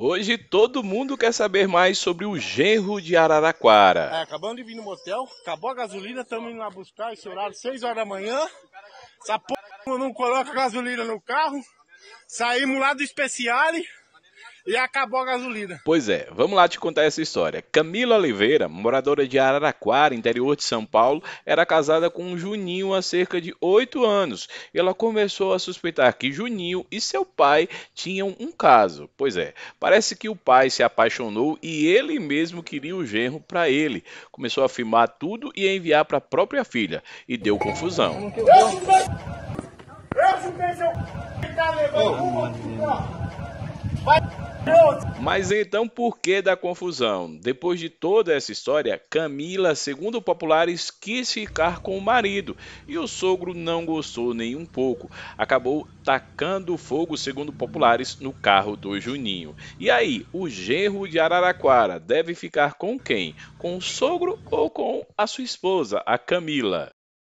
Hoje todo mundo quer saber mais sobre o genro de Araraquara. É, acabamos de vir no motel, acabou a gasolina, estamos indo lá buscar esse horário, 6 horas da manhã. Essa porra não coloca gasolina no carro. Saímos lá do Speciale e acabou a gasolina. Pois é, vamos lá te contar essa história. Camila Oliveira, moradora de Araraquara, interior de São Paulo, era casada com Juninho há cerca de oito anos. E ela começou a suspeitar que Juninho e seu pai tinham um caso. Pois é, parece que o pai se apaixonou e ele mesmo queria o genro para ele. Começou a afirmar tudo e a enviar para a própria filha. E deu confusão. Eu chutei, eu chutei seu... Ele tá levando uma... Mas então por que da confusão? Depois de toda essa história, Camila, segundo populares, quis ficar com o marido e o sogro não gostou nem um pouco. Acabou tacando fogo, segundo populares, no carro do Juninho. E aí, o genro de Araraquara deve ficar com quem? Com o sogro ou com a sua esposa, a Camila?